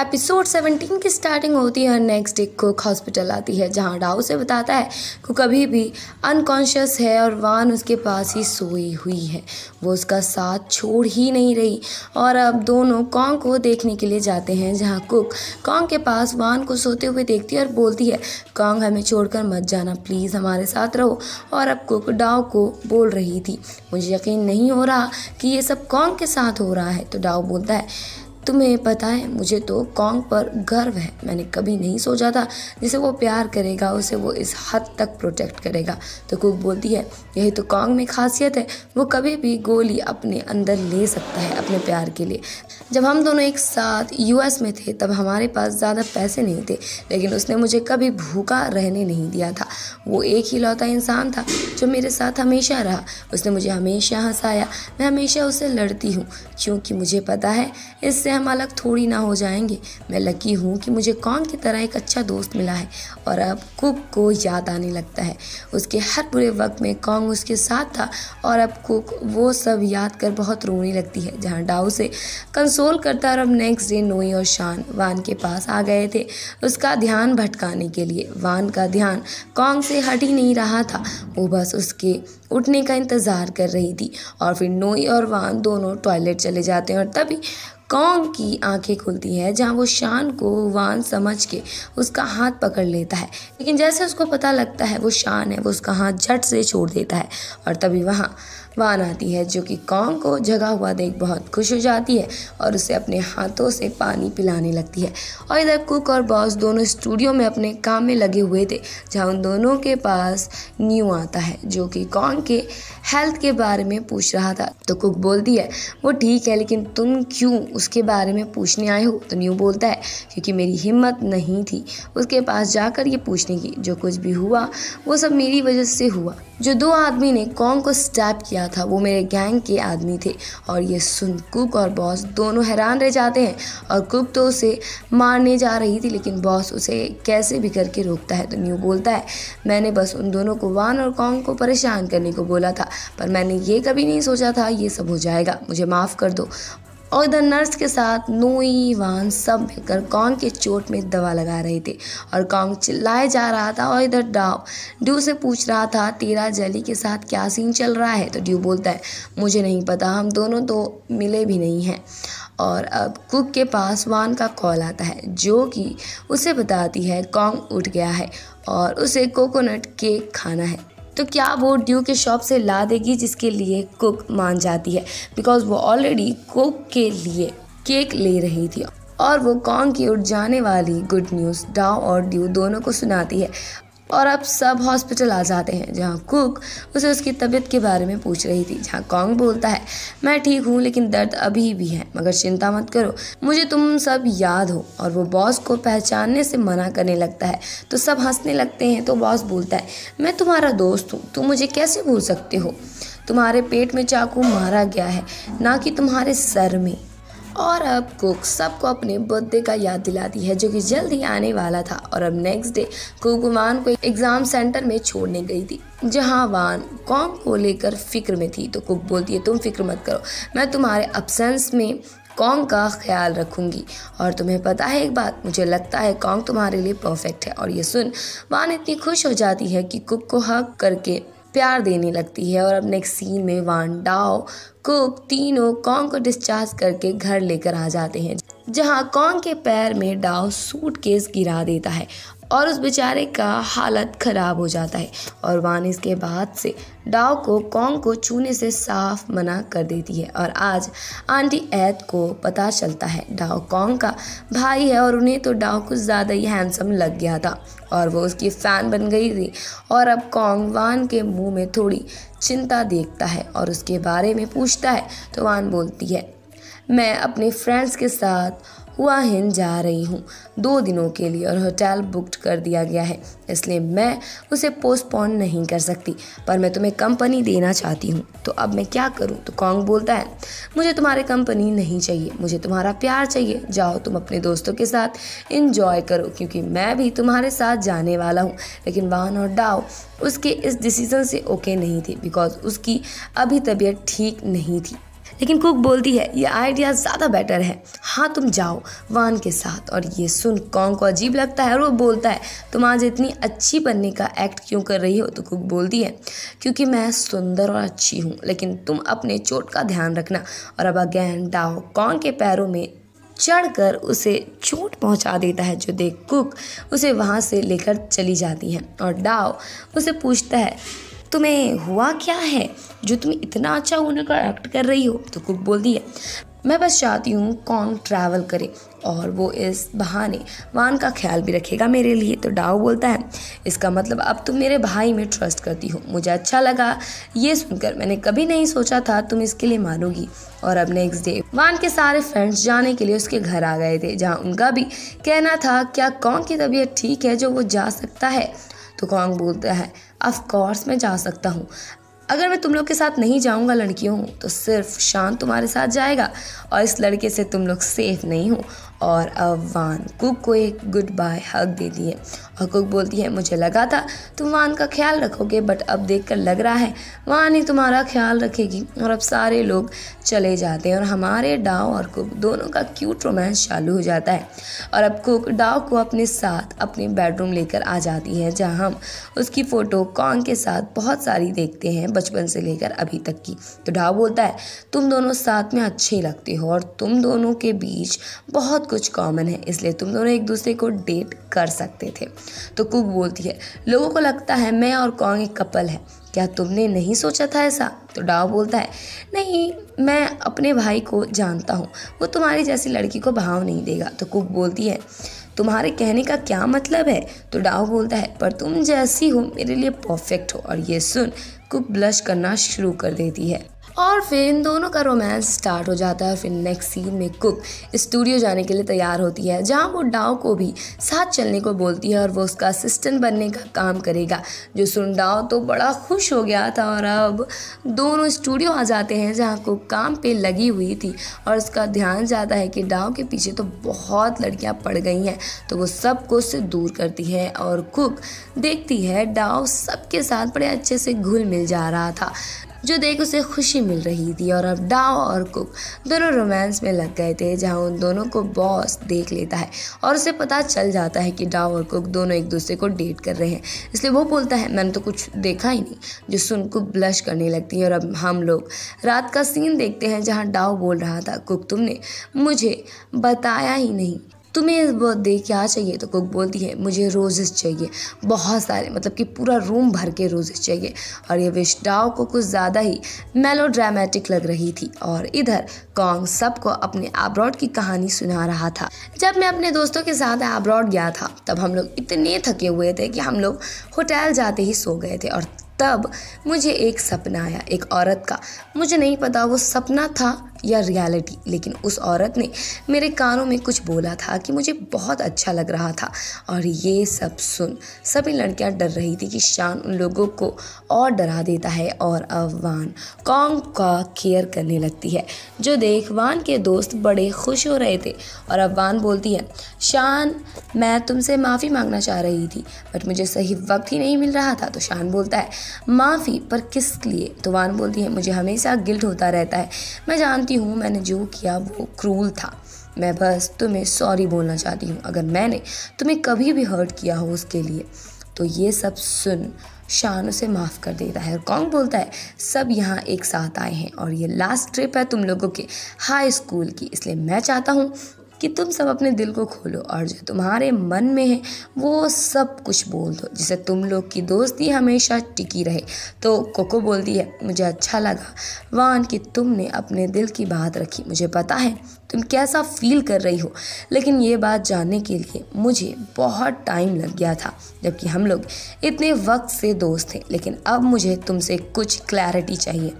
episode 17 की starting होती है नेक्स्ट डे कुक हॉस्पिटल आती है जहाँ डाउ से बताता है कि कभी भी अनकॉन्शियस है और वान उसके पास ही सोई हुई है वो उसका साथ छोड़ ही नहीं रही और अब दोनों कॉन्ग को देखने के लिए जाते हैं जहाँ कुक कॉन्ग के पास वान को सोते हुए देखती है और बोलती है कॉन्ग हमें छोड़कर मत जाना प्लीज़ हमारे साथ रहो और अब कुक डाओ को बोल रही थी मुझे यकीन नहीं हो रहा कि ये सब कॉन्ग के साथ हो रहा है तो डाओ बोलता है तुम्हें पता है मुझे तो कॉन्ग पर गर्व है मैंने कभी नहीं सोचा था जिसे वो प्यार करेगा उसे वो इस हद तक प्रोटेक्ट करेगा तो कुक बोलती है यही तो कॉन्ग में खासियत है वो कभी भी गोली अपने अंदर ले सकता है अपने प्यार के लिए जब हम दोनों एक साथ यूएस में थे तब हमारे पास ज़्यादा पैसे नहीं थे लेकिन उसने मुझे कभी भूखा रहने नहीं दिया था वो एक ही लौता इंसान था जो मेरे साथ हमेशा रहा उसने मुझे हमेशा हंसाया मैं हमेशा उससे लड़ती हूँ क्योंकि मुझे पता है इससे हम अलग थोड़ी ना हो जाएंगे मैं लकी हूँ कि मुझे कौन की तरह एक अच्छा दोस्त मिला है और अब कुक को याद आने लगता है उसके हर बुरे वक्त में कॉन्ग उसके साथ था और अब कुक वो सब याद कर बहुत रोने लगती है जहाँ डाउ से कंसोल करता और अब नेक्स्ट डे नोई और शान वान के पास आ गए थे उसका ध्यान भटकाने के लिए वान का ध्यान कॉन्ग से हट ही नहीं रहा था वो बस उसके उठने का इंतज़ार कर रही थी और फिर नोई और वान दोनों टॉयलेट चले जाते हैं और तभी कॉन्ग की आंखें खुलती हैं जहां वो शान को वान समझ के उसका हाथ पकड़ लेता है लेकिन जैसे उसको पता लगता है वो शान है वो उसका हाथ झट से छोड़ देता है और तभी वहाँ वान आती है जो कि कॉन्ग को जगा हुआ देख बहुत खुश हो जाती है और उसे अपने हाथों से पानी पिलाने लगती है और इधर कुक और बॉस दोनों स्टूडियो में अपने काम में लगे हुए थे जहाँ उन दोनों के पास न्यू आता है जो कि कॉन्ग के हेल्थ के बारे में पूछ रहा था तो कुक बोलती है वो ठीक है लेकिन तुम क्यों उसके बारे में पूछने आए हो तो न्यू बोलता है क्योंकि मेरी हिम्मत नहीं थी उसके पास जाकर ये पूछने की जो कुछ भी हुआ वो सब मेरी वजह से हुआ जो दो आदमी ने कॉन्ग को स्टैप किया किया था वो मेरे गैंग के आदमी थे और ये सुन कुक और बॉस दोनों हैरान रह जाते हैं और कुक तो उसे मारने जा रही थी लेकिन बॉस उसे कैसे भी करके रोकता है तो न्यू बोलता है मैंने बस उन दोनों को वान और कॉन्ग को परेशान करने को बोला था पर मैंने ये कभी नहीं सोचा था ये सब हो जाएगा मुझे माफ़ कर दो और इधर नर्स के साथ नोई वान सब मिलकर कॉन्ग के चोट में दवा लगा रहे थे और कॉन्ग चिल्लाए जा रहा था और इधर डाव ड्यू से पूछ रहा था तेरा जली के साथ क्या सीन चल रहा है तो ड्यू बोलता है मुझे नहीं पता हम दोनों तो मिले भी नहीं हैं और अब कुक के पास वान का कॉल आता है जो कि उसे बताती है कॉन्ग उठ गया है और उसे कोकोनट केक खाना है तो क्या वो ड्यू के शॉप से ला देगी जिसके लिए कुक मान जाती है बिकॉज वो ऑलरेडी कुक के लिए केक ले रही थी और वो कॉन्ग की उठ जाने वाली गुड न्यूज़ डाओ और ड्यू दोनों को सुनाती है और अब सब हॉस्पिटल आ जाते हैं जहाँ कुक उसे उसकी तबीयत के बारे में पूछ रही थी जहाँ कॉन्ग बोलता है मैं ठीक हूँ लेकिन दर्द अभी भी है मगर चिंता मत करो मुझे तुम सब याद हो और वो बॉस को पहचानने से मना करने लगता है तो सब हंसने लगते हैं तो बॉस बोलता है मैं तुम्हारा दोस्त हूँ तुम मुझे कैसे भूल सकते हो तुम्हारे पेट में चाकू मारा गया है ना कि तुम्हारे सर में और अब कुक सबको अपने बर्थडे का याद दिला दी है जो कि जल्द ही आने वाला था और अब नेक्स्ट डे कुक वान को एग्ज़ाम सेंटर में छोड़ने गई थी जहाँ वान कॉम को लेकर फिक्र में थी तो कुक बोलती है तुम फिक्र मत करो मैं तुम्हारे अपसेंस में कॉन्ग का ख्याल रखूंगी और तुम्हें पता है एक बात मुझे लगता है कॉन्ग तुम्हारे लिए परफेक्ट है और ये सुन वान इतनी खुश हो जाती है कि कुक को हक करके प्यार देने लगती है और अब नेक्स्ट सीन में वान डाओ कुक तीनों कॉन्ग को डिस्चार्ज करके घर लेकर आ जाते हैं जहाँ कॉन्ग के पैर में डाव सूटकेस गिरा देता है और उस बेचारे का हालत ख़राब हो जाता है और वान इसके बाद से डाव को कॉन्ग को छूने से साफ मना कर देती है और आज आंटी ऐत को पता चलता है डाव कॉन्ग का भाई है और उन्हें तो डाव कुछ ज़्यादा ही हैंडसम लग गया था और वो उसकी फ़ैन बन गई थी और अब कॉन्ग वान के मुंह में थोड़ी चिंता देखता है और उसके बारे में पूछता है तो वान बोलती है मैं अपने फ्रेंड्स के साथ हुआ हिंद जा रही हूँ दो दिनों के लिए और होटल बुक्ड कर दिया गया है इसलिए मैं उसे पोस्टपोन नहीं कर सकती पर मैं तुम्हें कंपनी देना चाहती हूँ तो अब मैं क्या करूँ तो कॉन्ग बोलता है मुझे तुम्हारे कंपनी नहीं चाहिए मुझे तुम्हारा प्यार चाहिए जाओ तुम अपने दोस्तों के साथ इन्जॉय करो क्योंकि मैं भी तुम्हारे साथ जाने वाला हूँ लेकिन वाहन और डाओ उसके इस डिसीज़न से ओके नहीं थे बिकॉज उसकी अभी तबीयत ठीक नहीं थी लेकिन कुक बोलती है ये आइडिया ज़्यादा बेटर है हाँ तुम जाओ वान के साथ और ये सुन कॉन्ग को अजीब लगता है और वो बोलता है तुम आज इतनी अच्छी बनने का एक्ट क्यों कर रही हो तो कुक बोलती है क्योंकि मैं सुंदर और अच्छी हूँ लेकिन तुम अपने चोट का ध्यान रखना और अब अगैन डाओ कॉन्ग के पैरों में चढ़कर उसे चोट पहुंचा देता है जो देख कुक उसे वहाँ से लेकर चली जाती है और डाओ उसे पूछता है तुम्हें हुआ क्या है जो तुम इतना अच्छा होने का एक्ट कर रही हो तो कुक बोल दिया मैं बस चाहती हूँ कौन ट्रैवल करे और वो इस बहाने वान का ख्याल भी रखेगा मेरे लिए तो डाओ बोलता है इसका मतलब अब तुम मेरे भाई में ट्रस्ट करती हो मुझे अच्छा लगा ये सुनकर मैंने कभी नहीं सोचा था तुम इसके लिए मानोगी और अब नेक्स्ट डे वान के सारे फ्रेंड्स जाने के लिए उसके घर आ गए थे जहाँ उनका भी कहना था क्या कौन की तबीयत ठीक है जो वो जा सकता है तो कौन बोलता है ऑफ कोर्स मैं जा सकता हूँ अगर मैं तुम लोग के साथ नहीं जाऊंगा लड़कियों तो सिर्फ शान तुम्हारे साथ जाएगा और इस लड़के से तुम लोग सेफ नहीं हो और अब वान कुक को एक गुड बाय हक देती है और कुक बोलती है मुझे लगा था तुम वान का ख्याल रखोगे बट अब देखकर लग रहा है वान ही तुम्हारा ख्याल रखेगी और अब सारे लोग चले जाते हैं और हमारे डाव और कुक दोनों का क्यूट रोमांस चालू हो जाता है और अब कुक डाव को अपने साथ अपने बेडरूम लेकर आ जाती है जहाँ हम उसकी फ़ोटो कॉन्ग के साथ बहुत सारी देखते हैं बचपन से लेकर अभी तक की तो ढाव बोलता है तुम दोनों साथ में अच्छे लगते हो और तुम दोनों के बीच बहुत कुछ कॉमन है इसलिए तुम दोनों एक दूसरे को डेट कर सकते थे तो कुक बोलती है लोगों को लगता है मैं और कौन एक कपल है क्या तुमने नहीं सोचा था ऐसा तो डाव बोलता है नहीं मैं अपने भाई को जानता हूँ वो तुम्हारी जैसी लड़की को भाव नहीं देगा तो कुक बोलती है तुम्हारे कहने का क्या मतलब है तो डाओ बोलता है पर तुम जैसी हो मेरे लिए परफेक्ट हो और ये सुन कुक ब्लश करना शुरू कर देती है और फिर इन दोनों का रोमांस स्टार्ट हो जाता है फिर नेक्स्ट सीन में कुक स्टूडियो जाने के लिए तैयार होती है जहाँ वो डाओ को भी साथ चलने को बोलती है और वो उसका असिस्टेंट बनने का काम करेगा जो सुन डाओ तो बड़ा खुश हो गया था और अब दोनों स्टूडियो आ जाते हैं जहाँ कुक काम पे लगी हुई थी और उसका ध्यान जाता है कि डाओ के पीछे तो बहुत लड़कियाँ पड़ गई हैं तो वो सबको उससे दूर करती है और कुक देखती है डाव सबके साथ बड़े अच्छे से घुल मिल जा रहा था जो देख उसे खुशी मिल रही थी और अब डाओ और कुक दोनों रोमांस में लग गए थे जहाँ उन दोनों को बॉस देख लेता है और उसे पता चल जाता है कि डाओ और कुक दोनों एक दूसरे को डेट कर रहे हैं इसलिए वो बोलता है मैंने तो कुछ देखा ही नहीं जो सुन कुक ब्लश करने लगती है और अब हम लोग रात का सीन देखते हैं जहाँ डाओ बोल रहा था कुक तुमने मुझे बताया ही नहीं तुम्हें वो दे क्या हाँ, चाहिए तो कुक बोलती है मुझे रोजेस चाहिए बहुत सारे मतलब कि पूरा रूम भर के रोजेस चाहिए और ये विश डाओ को कुछ ज़्यादा ही मेलो लग रही थी और इधर कॉन्ग सबको अपने आब्रॉड की कहानी सुना रहा था जब मैं अपने दोस्तों के साथ आब्रॉड गया था तब हम लोग इतने थके हुए थे कि हम लोग होटल जाते ही सो गए थे और तब मुझे एक सपना आया एक औरत का मुझे नहीं पता वो सपना था या रियलिटी लेकिन उस औरत ने मेरे कानों में कुछ बोला था कि मुझे बहुत अच्छा लग रहा था और ये सब सुन सभी लड़कियां डर रही थी कि शान उन लोगों को और डरा देता है और अब वान कॉन्ग का केयर करने लगती है जो देख वान के दोस्त बड़े खुश हो रहे थे और अब वान बोलती है शान मैं तुमसे माफ़ी मांगना चाह रही थी बट मुझे सही वक्त ही नहीं मिल रहा था तो शान बोलता है माफ़ी पर किस लिए तो वान बोलती है मुझे हमेशा गिल्ट होता रहता है मैं जानती हूँ मैंने जो किया वो क्रूल था मैं बस तुम्हें सॉरी बोलना चाहती हूँ अगर मैंने तुम्हें कभी भी हर्ट किया हो उसके लिए तो ये सब सुन शान उसे माफ़ कर देता है और कौन बोलता है सब यहाँ एक साथ आए हैं और ये लास्ट ट्रिप है तुम लोगों के हाई स्कूल की इसलिए मैं चाहता हूँ कि तुम सब अपने दिल को खोलो और जो तुम्हारे मन में है वो सब कुछ बोल दो जिसे तुम लोग की दोस्ती हमेशा टिकी रहे तो कोको बोलती है मुझे अच्छा लगा वान कि तुमने अपने दिल की बात रखी मुझे पता है तुम कैसा फील कर रही हो लेकिन ये बात जानने के लिए मुझे बहुत टाइम लग गया था जबकि हम लोग इतने वक्त से दोस्त थे लेकिन अब मुझे तुमसे कुछ क्लैरिटी चाहिए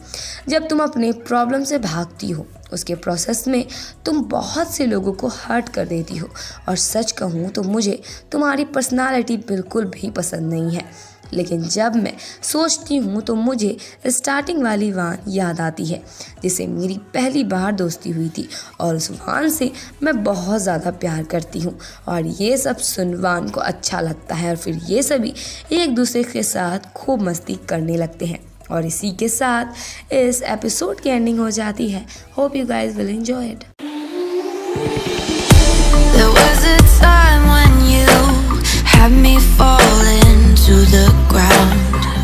जब तुम अपने प्रॉब्लम से भागती हो उसके प्रोसेस में तुम बहुत से लोगों को हर्ट कर देती हो और सच कहूँ तो मुझे तुम्हारी पर्सनालिटी बिल्कुल भी पसंद नहीं है लेकिन जब मैं सोचती हूँ तो मुझे स्टार्टिंग वाली वान याद आती है जिसे मेरी पहली बार दोस्ती हुई थी और उस वान से मैं बहुत ज़्यादा प्यार करती हूँ और ये सब सुन वान को अच्छा लगता है और फिर ये सभी एक दूसरे के साथ खूब मस्ती करने लगते हैं और इसी के साथ इस एपिसोड की एंडिंग हो जाती है hope you guys will enjoy it